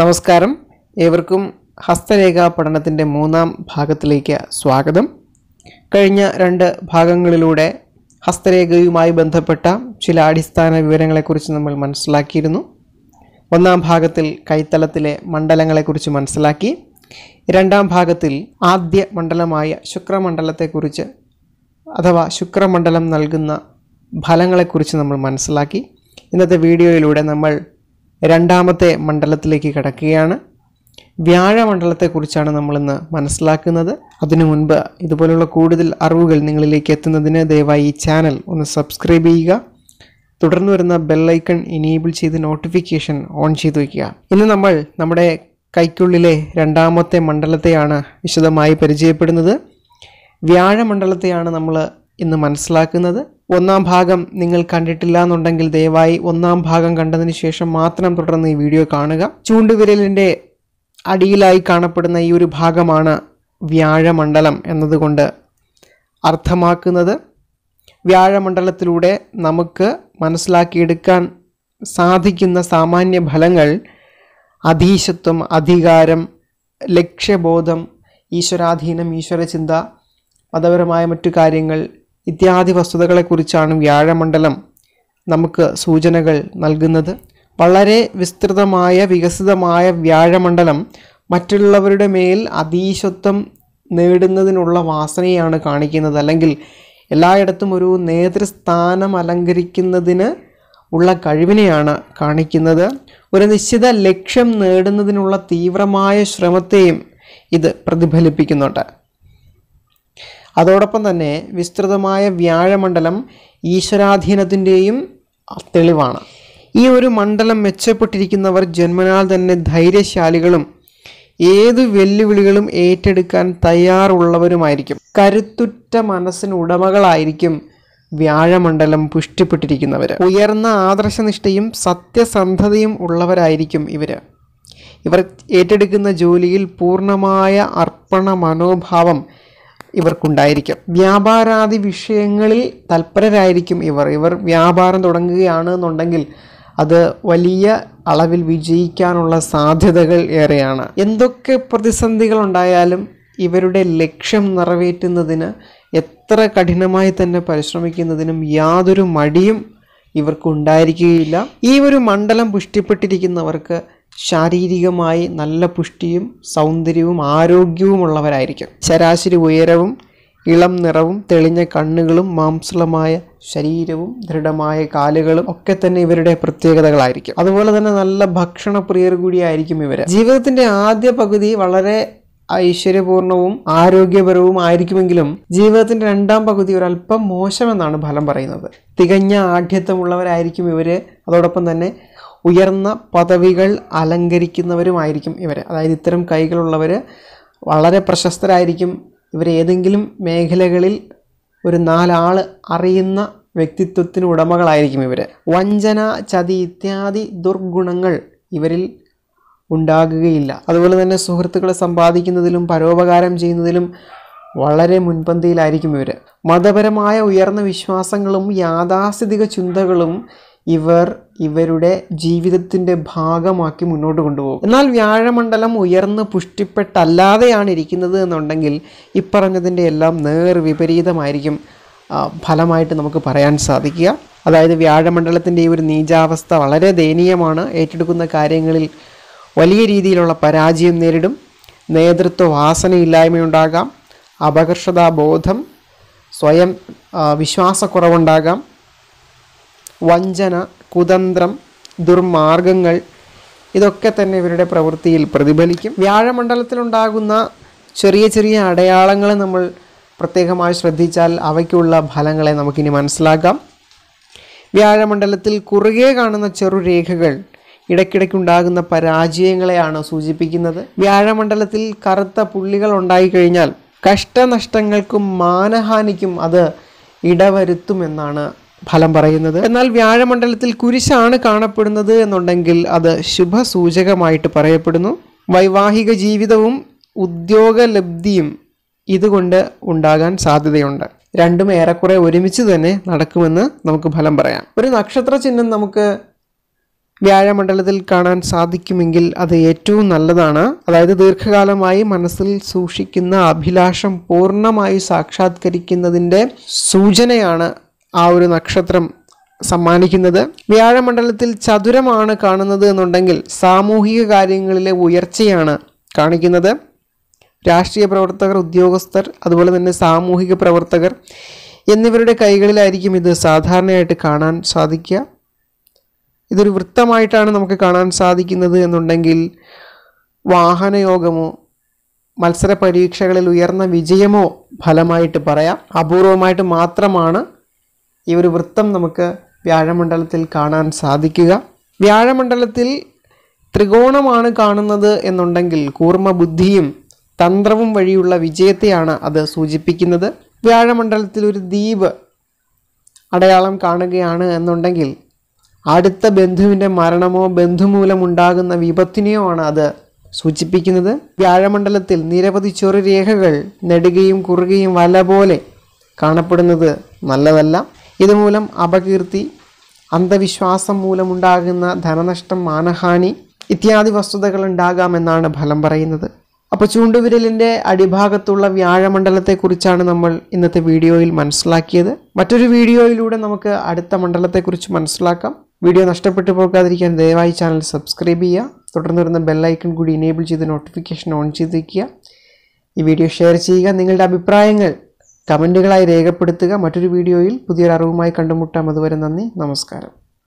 നമസ്കാരം ഏവർക്കും ഹസ്തരേഖാ പഠനത്തിൻ്റെ മൂന്നാം ഭാഗത്തിലേക്ക് സ്വാഗതം കഴിഞ്ഞ രണ്ട് ഭാഗങ്ങളിലൂടെ ഹസ്തരേഖയുമായി ബന്ധപ്പെട്ട ചില അടിസ്ഥാന വിവരങ്ങളെക്കുറിച്ച് നമ്മൾ മനസ്സിലാക്കിയിരുന്നു ഒന്നാം ഭാഗത്തിൽ കൈത്തലത്തിലെ മണ്ഡലങ്ങളെക്കുറിച്ച് മനസ്സിലാക്കി രണ്ടാം ഭാഗത്തിൽ ആദ്യ മണ്ഡലമായ ശുക്രമണ്ഡലത്തെക്കുറിച്ച് അഥവാ ശുക്രമണ്ഡലം നൽകുന്ന ഫലങ്ങളെക്കുറിച്ച് നമ്മൾ മനസ്സിലാക്കി ഇന്നത്തെ വീഡിയോയിലൂടെ നമ്മൾ രണ്ടാമത്തെ മണ്ഡലത്തിലേക്ക് കടക്കുകയാണ് വ്യാഴമണ്ഡലത്തെക്കുറിച്ചാണ് നമ്മളിന്ന് മനസ്സിലാക്കുന്നത് അതിനു മുൻപ് ഇതുപോലുള്ള കൂടുതൽ അറിവുകൾ നിങ്ങളിലേക്ക് എത്തുന്നതിന് ദയവായി ഈ ചാനൽ ഒന്ന് സബ്സ്ക്രൈബ് ചെയ്യുക തുടർന്ന് വരുന്ന ബെല്ലൈക്കൺ ഇനേബിൾ ചെയ്ത് നോട്ടിഫിക്കേഷൻ ഓൺ ചെയ്ത് വയ്ക്കുക ഇന്ന് നമ്മൾ നമ്മുടെ കൈക്കുള്ളിലെ രണ്ടാമത്തെ മണ്ഡലത്തെയാണ് വിശദമായി പരിചയപ്പെടുന്നത് വ്യാഴമണ്ഡലത്തെയാണ് നമ്മൾ എന്ന് മനസ്സിലാക്കുന്നത് ഒന്നാം ഭാഗം നിങ്ങൾ കണ്ടിട്ടില്ല എന്നുണ്ടെങ്കിൽ ദയവായി ഒന്നാം ഭാഗം കണ്ടതിന് ശേഷം മാത്രം തുടർന്ന് ഈ വീഡിയോ കാണുക ചൂണ്ടുവിരലിൻ്റെ അടിയിലായി കാണപ്പെടുന്ന ഈ ഒരു ഭാഗമാണ് വ്യാഴമണ്ഡലം എന്നതുകൊണ്ട് അർത്ഥമാക്കുന്നത് വ്യാഴമണ്ഡലത്തിലൂടെ നമുക്ക് മനസ്സിലാക്കിയെടുക്കാൻ സാധിക്കുന്ന സാമാന്യ ഫലങ്ങൾ അധീശത്വം അധികാരം ലക്ഷ്യബോധം ഈശ്വരാധീനം ഈശ്വരചിന്ത മതപരമായ മറ്റു കാര്യങ്ങൾ ഇത്യാദി വസ്തുതകളെക്കുറിച്ചാണ് വ്യാഴമണ്ഡലം നമുക്ക് സൂചനകൾ നൽകുന്നത് വളരെ വിസ്തൃതമായ വികസിതമായ വ്യാഴമണ്ഡലം മറ്റുള്ളവരുടെ മേൽ അതീശത്വം നേടുന്നതിനുള്ള വാസനയാണ് കാണിക്കുന്നത് അല്ലെങ്കിൽ എല്ലായിടത്തും ഒരു നേതൃസ്ഥാനം അലങ്കരിക്കുന്നതിന് ഉള്ള കഴിവിനെയാണ് കാണിക്കുന്നത് ഒരു നിശ്ചിത ലക്ഷ്യം നേടുന്നതിനുള്ള തീവ്രമായ ശ്രമത്തെയും ഇത് പ്രതിഫലിപ്പിക്കുന്നുണ്ട് അതോടൊപ്പം തന്നെ വിസ്തൃതമായ വ്യാഴമണ്ഡലം ഈശ്വരാധീനത്തിൻ്റെയും തെളിവാണ് ഈ ഒരു മണ്ഡലം മെച്ചപ്പെട്ടിരിക്കുന്നവർ ജന്മനാൽ തന്നെ ധൈര്യശാലികളും ഏതു വെല്ലുവിളികളും ഏറ്റെടുക്കാൻ തയ്യാറുള്ളവരുമായിരിക്കും കരുത്തുറ്റ മനസ്സിന് ഉടമകളായിരിക്കും വ്യാഴമണ്ഡലം പുഷ്ടിപ്പെട്ടിരിക്കുന്നവർ ഉയർന്ന ആദർശനിഷ്ഠയും സത്യസന്ധതയും ഉള്ളവരായിരിക്കും ഇവർ ഇവർ ഏറ്റെടുക്കുന്ന ജോലിയിൽ പൂർണ്ണമായ അർപ്പണ മനോഭാവം ഇവർക്കുണ്ടായിരിക്കും വ്യാപാരാദി വിഷയങ്ങളിൽ തൽപരരായിരിക്കും ഇവർ ഇവർ വ്യാപാരം തുടങ്ങുകയാണ് എന്നുണ്ടെങ്കിൽ അത് വലിയ അളവിൽ വിജയിക്കാനുള്ള സാധ്യതകൾ ഏറെയാണ് എന്തൊക്കെ പ്രതിസന്ധികൾ ഉണ്ടായാലും ഇവരുടെ ലക്ഷ്യം നിറവേറ്റുന്നതിന് എത്ര കഠിനമായി തന്നെ പരിശ്രമിക്കുന്നതിനും യാതൊരു മടിയും ഇവർക്കുണ്ടായിരിക്കുകയില്ല ഈ ഒരു മണ്ഡലം പുഷ്ടിപ്പെട്ടിരിക്കുന്നവർക്ക് ശാരീരികമായി നല്ല പുഷ്ടിയും സൗന്ദര്യവും ആരോഗ്യവുമുള്ളവരായിരിക്കും ശരാശരി ഉയരവും ഇളം നിറവും തെളിഞ്ഞ കണ്ണുകളും മാംസളമായ ശരീരവും ദൃഢമായ കാലുകളും ഒക്കെ തന്നെ ഇവരുടെ പ്രത്യേകതകളായിരിക്കും അതുപോലെ തന്നെ നല്ല പ്രിയർ കൂടിയായിരിക്കും ഇവർ ജീവിതത്തിന്റെ ആദ്യ പകുതി വളരെ ഐശ്വര്യപൂർണവും ആരോഗ്യപരവും ആയിരിക്കുമെങ്കിലും ജീവിതത്തിന്റെ രണ്ടാം പകുതി ഒരല്പം മോശമെന്നാണ് ഫലം പറയുന്നത് തികഞ്ഞ ആഢ്യത്വമുള്ളവരായിരിക്കും ഇവർ അതോടൊപ്പം തന്നെ ഉയർന്ന പദവികൾ അലങ്കരിക്കുന്നവരുമായിരിക്കും ഇവർ അതായത് ഇത്തരം കൈകളുള്ളവർ വളരെ പ്രശസ്തരായിരിക്കും ഇവർ ഏതെങ്കിലും മേഖലകളിൽ ഒരു നാലാൾ അറിയുന്ന വ്യക്തിത്വത്തിന് ഉടമകളായിരിക്കും ഇവർ വഞ്ചന ചതി ഇത്യാദി ദുർഗുണങ്ങൾ ഇവരിൽ ഉണ്ടാകുകയില്ല അതുപോലെ തന്നെ സുഹൃത്തുക്കളെ സമ്പാദിക്കുന്നതിലും പരോപകാരം ചെയ്യുന്നതിലും വളരെ മുൻപന്തിയിലായിരിക്കും ഇവർ മതപരമായ ഉയർന്ന വിശ്വാസങ്ങളും യാഥാസ്ഥിതിക ചിന്തകളും ഇവർ ഇവരുടെ ജീവിതത്തിൻ്റെ ഭാഗമാക്കി മുന്നോട്ട് കൊണ്ടുപോകും എന്നാൽ വ്യാഴമണ്ഡലം ഉയർന്ന് പുഷ്ടിപ്പെട്ടല്ലാതെയാണ് ഇരിക്കുന്നത് എന്നുണ്ടെങ്കിൽ ഇപ്പറഞ്ഞതിൻ്റെ എല്ലാം നേർ വിപരീതമായിരിക്കും ഫലമായിട്ട് നമുക്ക് പറയാൻ സാധിക്കുക അതായത് വ്യാഴമണ്ഡലത്തിൻ്റെ ഈ ഒരു നീചാവസ്ഥ വളരെ ദയനീയമാണ് ഏറ്റെടുക്കുന്ന കാര്യങ്ങളിൽ വലിയ രീതിയിലുള്ള പരാജയം നേരിടും നേതൃത്വ വാസനയില്ലായ്മയുണ്ടാകാം അപകർഷതാബോധം സ്വയം വിശ്വാസക്കുറവുണ്ടാകാം വഞ്ചന കുതന്ത്രം ദുർമാർഗങ്ങൾ ഇതൊക്കെ തന്നെ ഇവരുടെ പ്രവൃത്തിയിൽ പ്രതിഫലിക്കും വ്യാഴമണ്ഡലത്തിലുണ്ടാകുന്ന ചെറിയ ചെറിയ അടയാളങ്ങളെ നമ്മൾ പ്രത്യേകമായി ശ്രദ്ധിച്ചാൽ അവയ്ക്കുള്ള ഫലങ്ങളെ നമുക്കിനി മനസ്സിലാക്കാം വ്യാഴമണ്ഡലത്തിൽ കുറുകെ കാണുന്ന ചെറു രേഖകൾ ഇടയ്ക്കിടയ്ക്കുണ്ടാകുന്ന പരാജയങ്ങളെയാണ് സൂചിപ്പിക്കുന്നത് വ്യാഴമണ്ഡലത്തിൽ കറുത്ത പുള്ളികൾ ഉണ്ടായിക്കഴിഞ്ഞാൽ കഷ്ടനഷ്ടങ്ങൾക്കും മാനഹാനിക്കും അത് ഇടവരുത്തുമെന്നാണ് ഫലം പറയുന്നത് എന്നാൽ വ്യാഴമണ്ഡലത്തിൽ കുരിശാണ് കാണപ്പെടുന്നത് എന്നുണ്ടെങ്കിൽ അത് ശുഭസൂചകമായിട്ട് പറയപ്പെടുന്നു വൈവാഹിക ജീവിതവും ഉദ്യോഗലബ്ധിയും ഇതുകൊണ്ട് ഉണ്ടാകാൻ സാധ്യതയുണ്ട് രണ്ടും ഏറെക്കുറെ ഒരുമിച്ച് തന്നെ നടക്കുമെന്ന് നമുക്ക് ഫലം പറയാം ഒരു നക്ഷത്ര ചിഹ്നം നമുക്ക് വ്യാഴമണ്ഡലത്തിൽ കാണാൻ സാധിക്കുമെങ്കിൽ അത് ഏറ്റവും നല്ലതാണ് അതായത് ദീർഘകാലമായി മനസ്സിൽ സൂക്ഷിക്കുന്ന അഭിലാഷം പൂർണ്ണമായി സാക്ഷാത്കരിക്കുന്നതിൻ്റെ സൂചനയാണ് ആ ഒരു നക്ഷത്രം സമ്മാനിക്കുന്നത് വ്യാഴമണ്ഡലത്തിൽ ചതുരമാണ് കാണുന്നത് എന്നുണ്ടെങ്കിൽ സാമൂഹിക കാര്യങ്ങളിലെ ഉയർച്ചയാണ് കാണിക്കുന്നത് രാഷ്ട്രീയ പ്രവർത്തകർ ഉദ്യോഗസ്ഥർ അതുപോലെ തന്നെ സാമൂഹിക പ്രവർത്തകർ എന്നിവരുടെ കൈകളിലായിരിക്കും ഇത് സാധാരണയായിട്ട് കാണാൻ സാധിക്കുക ഇതൊരു വൃത്തമായിട്ടാണ് നമുക്ക് കാണാൻ സാധിക്കുന്നത് എന്നുണ്ടെങ്കിൽ വാഹനയോഗമോ മത്സര പരീക്ഷകളിൽ ഉയർന്ന വിജയമോ ഫലമായിട്ട് പറയാം അപൂർവമായിട്ട് മാത്രമാണ് ഈ ഒരു വൃത്തം നമുക്ക് വ്യാഴമണ്ഡലത്തിൽ കാണാൻ സാധിക്കുക വ്യാഴമണ്ഡലത്തിൽ ത്രികോണമാണ് കാണുന്നത് എന്നുണ്ടെങ്കിൽ കൂർമ്മ ബുദ്ധിയും തന്ത്രവും വഴിയുള്ള വിജയത്തെയാണ് അത് സൂചിപ്പിക്കുന്നത് വ്യാഴമണ്ഡലത്തിൽ ഒരു ദ്വീപ് അടയാളം കാണുകയാണ് എന്നുണ്ടെങ്കിൽ അടുത്ത ബന്ധുവിൻ്റെ മരണമോ ബന്ധുമൂലമുണ്ടാകുന്ന വിപത്തിനെയോ ആണ് അത് സൂചിപ്പിക്കുന്നത് വ്യാഴമണ്ഡലത്തിൽ നിരവധി രേഖകൾ നെടുകയും കുറുകയും വല പോലെ കാണപ്പെടുന്നത് നല്ലതല്ല ഇതുമൂലം അപകീർത്തി അന്ധവിശ്വാസം മൂലമുണ്ടാകുന്ന ധനനഷ്ടം മാനഹാനി ഇത്യാദി വസ്തുതകൾ ഉണ്ടാകാമെന്നാണ് ഫലം പറയുന്നത് അപ്പോൾ ചൂണ്ടുവിരലിൻ്റെ അടിഭാഗത്തുള്ള വ്യാഴമണ്ഡലത്തെക്കുറിച്ചാണ് നമ്മൾ ഇന്നത്തെ വീഡിയോയിൽ മനസ്സിലാക്കിയത് മറ്റൊരു വീഡിയോയിലൂടെ നമുക്ക് അടുത്ത മണ്ഡലത്തെക്കുറിച്ച് മനസ്സിലാക്കാം വീഡിയോ നഷ്ടപ്പെട്ടു പോകാതിരിക്കാൻ ദയവായി ചാനൽ സബ്സ്ക്രൈബ് ചെയ്യുക തുടർന്ന് വരുന്ന ബെല്ലൈക്കൺ കൂടി ഇനേബിൾ ചെയ്ത് നോട്ടിഫിക്കേഷൻ ഓൺ ചെയ്തിരിക്കുക ഈ വീഡിയോ ഷെയർ ചെയ്യുക നിങ്ങളുടെ അഭിപ്രായങ്ങൾ കമൻറ്റുകളായി രേഖപ്പെടുത്തുക മറ്റൊരു വീഡിയോയിൽ പുതിയൊരറിവുമായി കണ്ടുമുട്ടാം അതുവരെ നന്ദി നമസ്കാരം